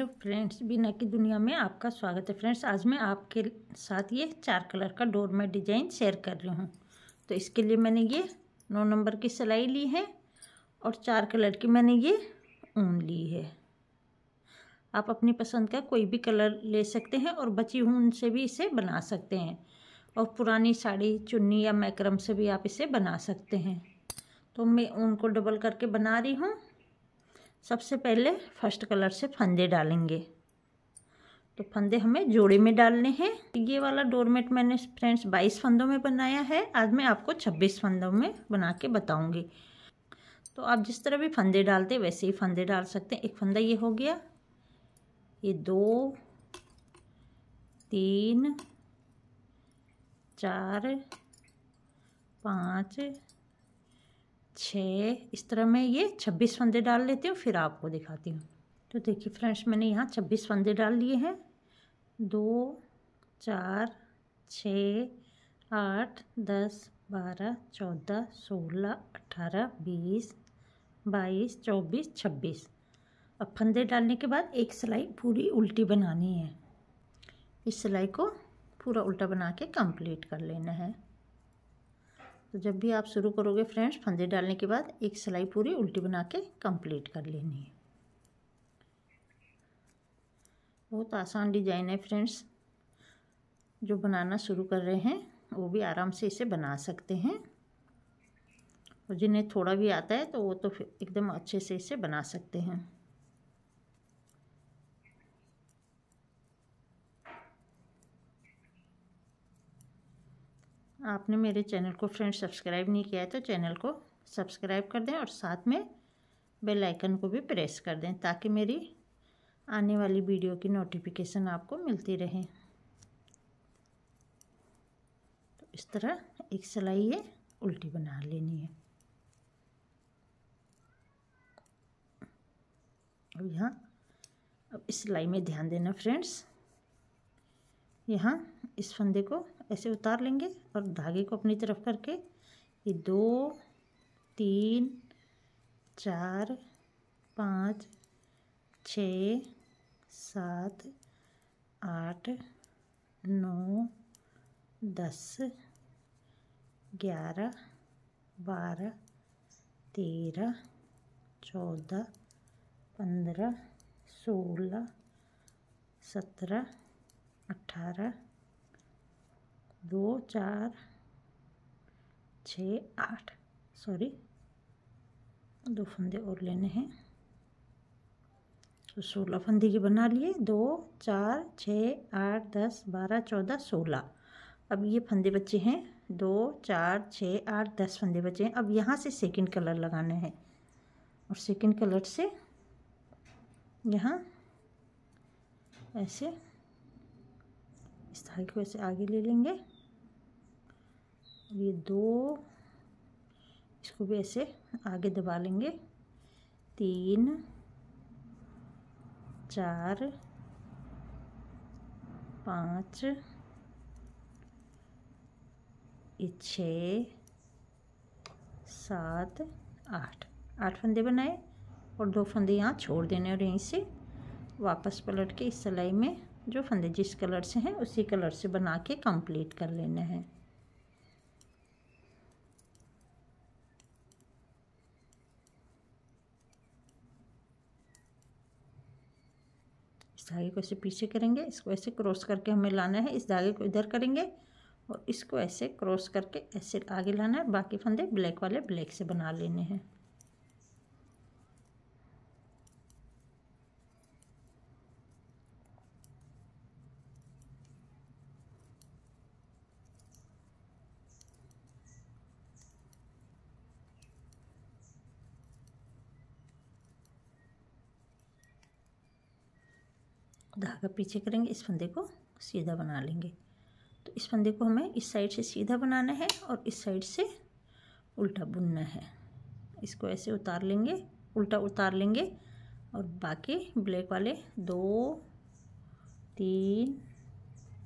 hello friends बिना की दुनिया में आपका स्वागत है फ्रेंड्स आज मैं आपके साथ ये चार कलर का डोर में डिजाइन शेयर कर रही हूँ तो इसके लिए मैंने ये नौ नंबर की सिलाई ली है और चार कलर की मैंने ये ऊन ली है आप अपनी पसंद का कोई भी कलर ले सकते हैं और बची ऊन से भी इसे बना सकते हैं और पुरानी साड़ी चुन्नी या मैक्रम से भी आप इसे बना सकते हैं तो मैं ऊन को डबल करके बना रही हूँ सबसे पहले फर्स्ट कलर से फंदे डालेंगे तो फंदे हमें जोड़े में डालने हैं ये वाला डोरमेट मैंने फ्रेंड्स बाईस फंदों में बनाया है आज मैं आपको छब्बीस फंदों में बना के बताऊंगी तो आप जिस तरह भी फंदे डालते वैसे ही फंदे डाल सकते हैं एक फंदा ये हो गया ये दो तीन चार पाँच छः इस तरह मैं ये छब्बीस फंदे डाल लेती हूँ फिर आपको दिखाती हूँ तो देखिए फ्रेंड्स मैंने यहाँ छब्बीस फंदे डाल लिए हैं दो चार छ आठ दस बारह चौदह सोलह अठारह बीस बाईस चौबीस छब्बीस अब फंदे डालने के बाद एक सिलाई पूरी उल्टी बनानी है इस सिलाई को पूरा उल्टा बना के कंप्लीट कर लेना है तो जब भी आप शुरू करोगे फ्रेंड्स फंदे डालने के बाद एक सिलाई पूरी उल्टी बना के कंप्लीट कर लेनी है बहुत आसान डिजाइन है फ्रेंड्स जो बनाना शुरू कर रहे हैं वो भी आराम से इसे बना सकते हैं और जिन्हें थोड़ा भी आता है तो वो तो एकदम अच्छे से इसे बना सकते हैं आपने मेरे चैनल को फ्रेंड सब्सक्राइब नहीं किया है तो चैनल को सब्सक्राइब कर दें और साथ में बेल आइकन को भी प्रेस कर दें ताकि मेरी आने वाली वीडियो की नोटिफिकेशन आपको मिलती रहे तो इस तरह एक सिलाई ये उल्टी बना लेनी है अब यहाँ अब इस सिलाई में ध्यान देना फ्रेंड्स यहाँ इस फंदे को ऐसे उतार लेंगे और धागे को अपनी तरफ करके ये दो तीन चार पाँच छ सात आठ नौ दस ग्यारह बारह तेरह चौदह पंद्रह सोलह सत्रह अठारह दो चार छ आठ सॉरी दो फंदे और लेने हैं तो सोलह फंदे की बना लिए दो चार छ आठ दस बारह चौदह सोलह अब ये फंदे बचे हैं दो चार छः आठ दस फंदे बचे हैं अब यहाँ से सेकंड कलर लगाना है और सेकंड कलर से यहाँ ऐसे इस धागे को ऐसे आगे ले लेंगे अब ये दो इसको भी ऐसे आगे दबा लेंगे तीन चार पाँच छ सात आठ आठ फंदे बनाए और दो फंदे यहाँ छोड़ देने और यहीं से वापस पलट के इस सिलाई में जो फंदे जिस कलर से हैं उसी कलर से बना के कंप्लीट कर लेना है धागे को ऐसे पीछे करेंगे इसको ऐसे क्रॉस करके हमें लाना है इस धागे को इधर करेंगे और इसको ऐसे क्रॉस करके ऐसे आगे लाना है बाकी फंदे ब्लैक वाले ब्लैक से बना लेने हैं धागा पीछे करेंगे इस फंदे को सीधा बना लेंगे तो इस फंदे को हमें इस साइड से सीधा बनाना है और इस साइड से उल्टा बुनना है इसको ऐसे उतार लेंगे उल्टा उतार लेंगे और बाकी ब्लैक वाले दो तीन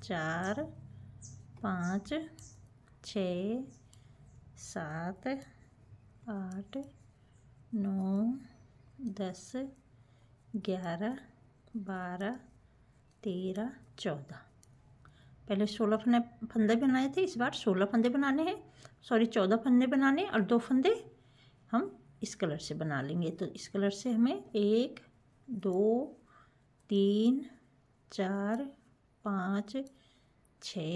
चार पाँच छ सात आठ नौ दस ग्यारह बारह तेरह चौदह पहले सोलह फंदे फंदे बनाए थे इस बार सोलह फंदे बनाने हैं सॉरी चौदह फंदे बनाने और दो फंदे हम इस कलर से बना लेंगे तो इस कलर से हमें एक दो तीन चार पाँच छ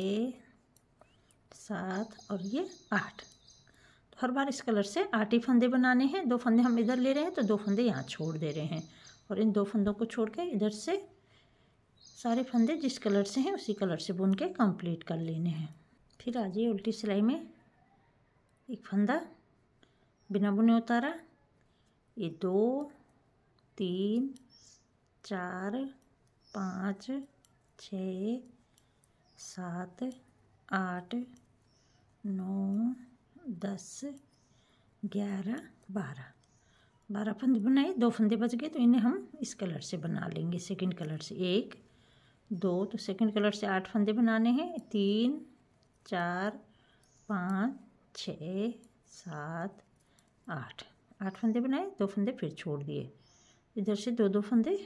सात और ये आठ तो हर बार इस कलर से आठ ही फंदे बनाने हैं दो फंदे हम इधर ले रहे हैं तो दो फंदे यहाँ छोड़ दे रहे हैं और इन दो फंदों को छोड़ के इधर से सारे फंदे जिस कलर से हैं उसी कलर से बुन के कंप्लीट कर लेने हैं फिर आ जाइए उल्टी सिलाई में एक फंदा बिना बुने उतारा ये दो तीन चार पाँच छ सात आठ नौ दस ग्यारह बारह बारह फंदे बनाए दो फंदे बच गए तो इन्हें हम इस कलर से बना लेंगे सेकंड कलर से एक दो तो सेकंड कलर से आठ फंदे बनाने हैं तीन चार पाँच छ सात आठ आठ फंदे बनाए दो फंदे फिर छोड़ दिए इधर से दो दो फंदे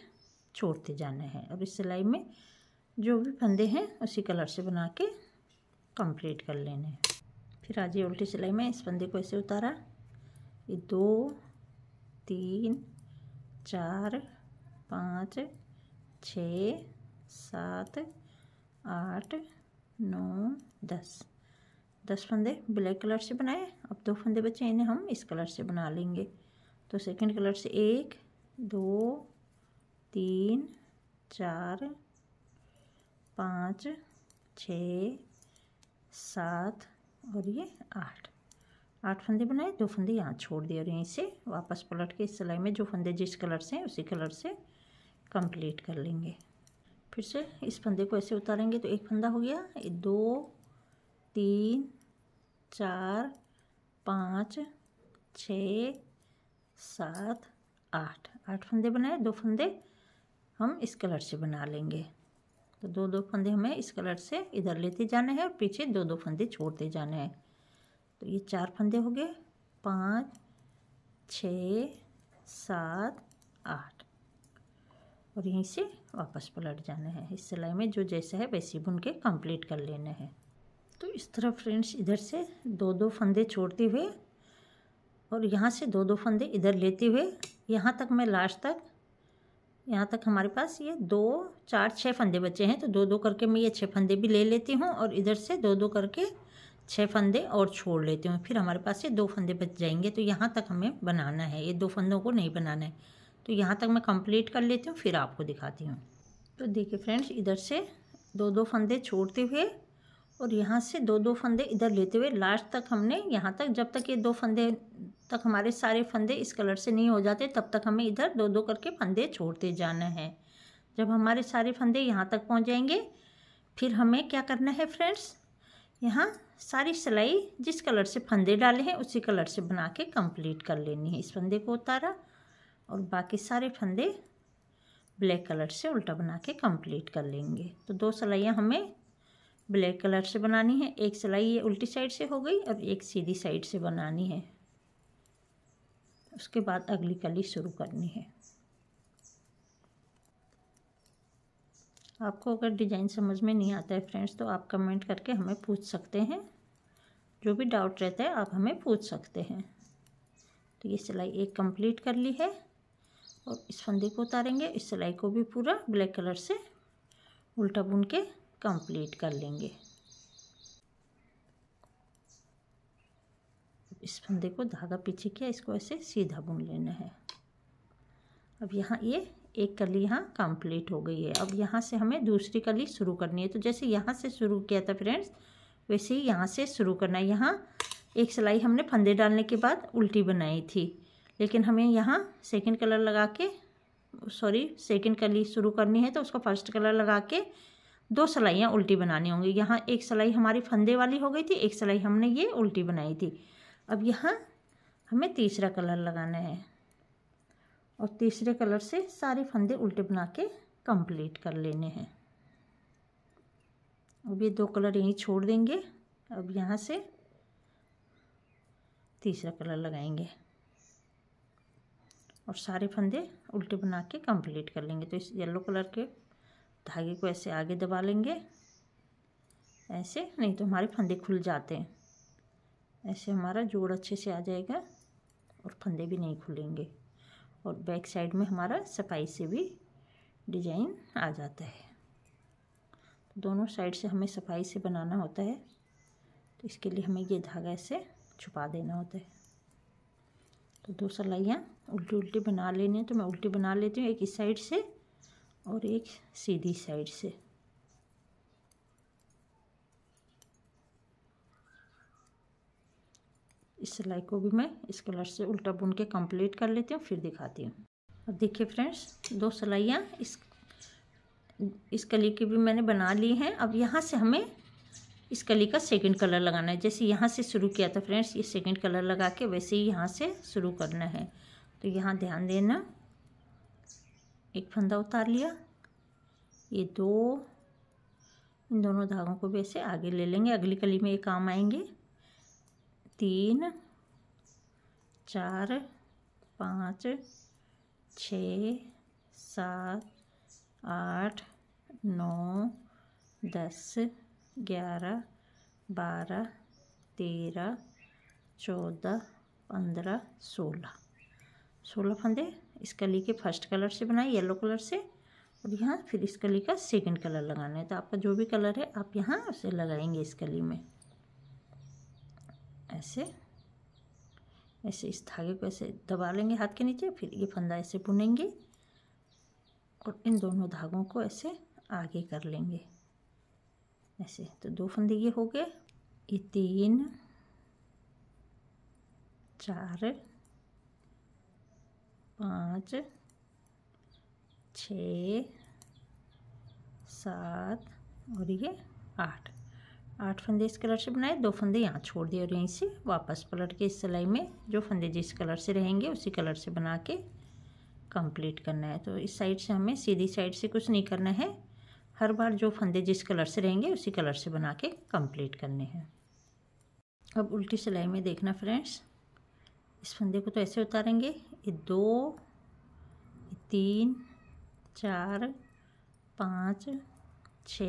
छोड़ते जाना है और इस सिलाई में जो भी फंदे हैं उसी कलर से बना के कंप्लीट कर लेने हैं फिर आज ये उल्टी सिलाई में इस फंदे को ऐसे उतारा ये दो तीन चार पाँच छ सात आठ नौ दस दस फंदे ब्लैक कलर से बनाए अब दो फंदे बचे इन्हें हम इस कलर से बना लेंगे तो सेकंड कलर से एक दो तीन चार पाँच छ सात और ये आठ आठ फंदे बनाए दो फंदे यहाँ छोड़ दिए और यहीं से वापस पलट के इस सिलाई में जो फंदे जिस कलर से हैं उसी कलर से कंप्लीट कर लेंगे फिर से इस फंदे को ऐसे उतारेंगे तो एक फंदा हो गया दो तीन चार पाँच छ सात आठ आठ फंदे बनाए दो फंदे हम इस कलर से बना लेंगे तो दो दो फंदे हमें इस कलर से इधर लेते जाने हैं और पीछे दो दो फंदे छोड़ते जाने हैं तो ये चार फंदे हो गए पाँच छ सात आठ और यहीं से वापस पलट जाना है इस सिलाई में जो जैसा है वैसे बुन के कंप्लीट कर लेना है तो इस तरह फ्रेंड्स इधर से दो दो फंदे छोड़ते हुए और यहाँ से दो दो फंदे इधर लेते हुए यहाँ तक मैं लास्ट तक यहाँ तक हमारे पास ये दो चार छः फंदे बचे हैं तो दो दो करके मैं ये छः फंदे भी ले लेती हूँ और इधर से दो दो करके छः फंदे और छोड़ लेती हूँ फिर हमारे पास ये दो फंदे बच जाएंगे तो यहाँ तक हमें बनाना है ये दो फंदों को नहीं बनाना है तो यहाँ तक मैं कंप्लीट कर लेती हूँ फिर आपको दिखाती हूँ तो देखिए फ्रेंड्स इधर से दो दो फंदे छोड़ते हुए और यहाँ से दो दो फंदे इधर लेते हुए लास्ट तक हमने यहाँ तक जब तक ये दो फंदे तक हमारे सारे फंदे इस कलर से नहीं हो जाते तब तक हमें इधर दो दो करके फंदे छोड़ते जाना है जब हमारे सारे फंदे यहाँ तक पहुँच जाएंगे फिर हमें क्या करना है फ्रेंड्स यहाँ सारी सिलाई जिस कलर से फंदे डाले हैं उसी कलर से बना के कंप्लीट कर लेनी है इस फंदे को उतारा और बाकी सारे फंदे ब्लैक कलर से उल्टा बना के कंप्लीट कर लेंगे तो दो सिलाइयाँ हमें ब्लैक कलर से बनानी है एक सिलाई ये उल्टी साइड से हो गई और एक सीधी साइड से बनानी है उसके बाद अगली कली शुरू करनी है आपको अगर डिज़ाइन समझ में नहीं आता है फ्रेंड्स तो आप कमेंट करके हमें पूछ सकते हैं जो भी डाउट रहता है आप हमें पूछ सकते हैं तो ये सिलाई एक कंप्लीट कर ली है और इस फंदे को उतारेंगे इस सिलाई को भी पूरा ब्लैक कलर से उल्टा बुन के कंप्लीट कर लेंगे इस फंदे को धागा पीछे किया इसको ऐसे सीधा बुन लेना है अब यहाँ ये एक कली यहाँ कंप्लीट हो गई है अब यहाँ से हमें दूसरी कली शुरू करनी है तो जैसे यहाँ से शुरू किया था फ्रेंड्स वैसे ही यहाँ से शुरू करना है यहाँ एक सिलाई हमने फंदे डालने के बाद उल्टी बनाई थी लेकिन हमें यहाँ सेकेंड कलर लगा के सॉरी सेकेंड कली शुरू करनी है तो उसको फर्स्ट कलर लगा के दो सलाइयाँ उल्टी बनानी होंगी यहाँ एक सलाई हमारी फंदे वाली हो गई थी एक सलाई हमने ये उल्टी बनाई थी अब यहाँ हमें तीसरा कलर लगाना है और तीसरे कलर से सारे फंदे उल्टे बना के कंप्लीट कर लेने हैं अब ये दो कलर यहीं छोड़ देंगे अब यहाँ से तीसरा कलर लगाएंगे और सारे फंदे उल्टे बना के कंप्लीट कर लेंगे तो इस येलो कलर के धागे को ऐसे आगे दबा लेंगे ऐसे नहीं तो हमारे फंदे खुल जाते हैं ऐसे हमारा जोड़ अच्छे से आ जाएगा और फंदे भी नहीं खुलेंगे और बैक साइड में हमारा सफाई से भी डिजाइन आ जाता है तो दोनों साइड से हमें सफाई से बनाना होता है तो इसके लिए हमें ये धागा ऐसे छुपा देना होता है तो दो सलाइयाँ उल्टी उल्टी बना लेनी है तो मैं उल्टी बना लेती हूँ एक इस साइड से और एक सीधी साइड से इस सिलाई को भी मैं इस कलर से उल्टा बुन के कंप्लीट कर लेती हूँ फिर दिखाती हूँ अब देखिए फ्रेंड्स दो सिलाइयाँ इस इस कली की भी मैंने बना ली हैं अब यहाँ से हमें इस कली का सेकंड कलर लगाना है जैसे यहाँ से शुरू किया था फ्रेंड्स ये सेकंड कलर लगा के वैसे ही यहाँ से शुरू करना है तो यहाँ ध्यान देना एक फंदा उतार लिया ये दो इन दोनों धागों को वैसे आगे ले लेंगे अगली कली में ये काम आएंगे तीन चार पाँच छ सात आठ नौ दस ग्यारह बारह तेरह चौदह पंद्रह सोलह सोलह फंदे इस कली के फर्स्ट कलर से बनाए येलो कलर से और यहाँ फिर इस कली का सेकंड कलर लगाना है तो आपका जो भी कलर है आप यहाँ उसे लगाएंगे इस कली में ऐसे ऐसे इस धागे को ऐसे दबा लेंगे हाथ के नीचे फिर ये फंदा ऐसे बुनेंगे और इन दोनों धागों को ऐसे आगे कर लेंगे ऐसे तो दो फंदे ये हो गए ये तीन चार पाँच छ सात और ये आठ आठ फंदे इस कलर से बनाए दो फंदे यहाँ छोड़ दिए और यहीं से वापस पलट के इस सिलाई में जो फंदे जिस कलर से रहेंगे उसी कलर से बना के कंप्लीट करना है तो इस साइड से हमें सीधी साइड से कुछ नहीं करना है हर बार जो फंदे जिस कलर से रहेंगे उसी कलर से बना के कंप्लीट करने हैं अब उल्टी सिलाई में देखना फ्रेंड्स इस फंदे को तो ऐसे उतारेंगे ये दो तीन चार पाँच छ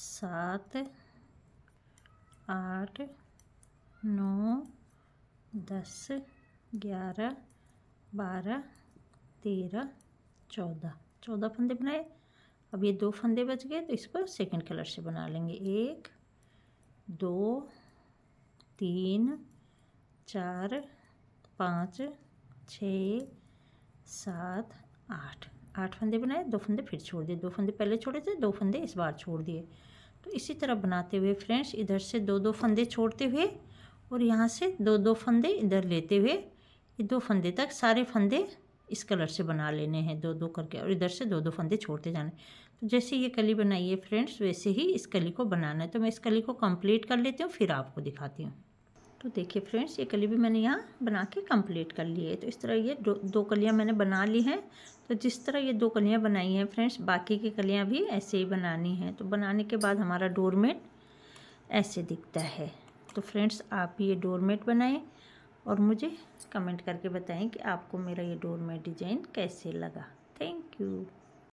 सात आठ नौ दस ग्यारह बारह तेरह चौदह चौदह फंदे बनाए अब ये दो फंदे बच गए तो इसको सेकंड कलर से बना लेंगे एक दो तीन चार पाँच छः सात आठ आठ फंदे बनाए दो फंदे फिर छोड़ दिए दो फंदे पहले छोड़े थे दो फंदे इस बार छोड़ दिए तो इसी तरह बनाते हुए फ्रेंड्स इधर से दो दो फंदे छोड़ते हुए और यहाँ से दो दो फंदे इधर लेते हुए ये दो फंदे तक सारे फंदे इस कलर से बना लेने हैं दो दो करके और इधर से दो दो फंदे छोड़ते जाने तो जैसे ये कली बनाई है फ्रेंड्स वैसे ही इस कली को बनाना है तो मैं इस कली को कंप्लीट कर लेती हूँ फिर आपको दिखाती हूँ तो देखिए फ्रेंड्स ये कली भी मैंने यहाँ बना के कंप्लीट कर ली है तो इस तरह ये दो, दो कलियाँ मैंने बना ली हैं तो जिस तरह ये दो कलियाँ बनाई हैं फ्रेंड्स बाकी की कलियाँ भी ऐसे ही बनानी हैं तो बनाने के बाद हमारा डोरमेट ऐसे दिखता है तो फ्रेंड्स आप भी ये डोरमेट बनाएं और मुझे कमेंट करके बताएं कि आपको मेरा ये डोरमेट डिज़ाइन कैसे लगा थैंक यू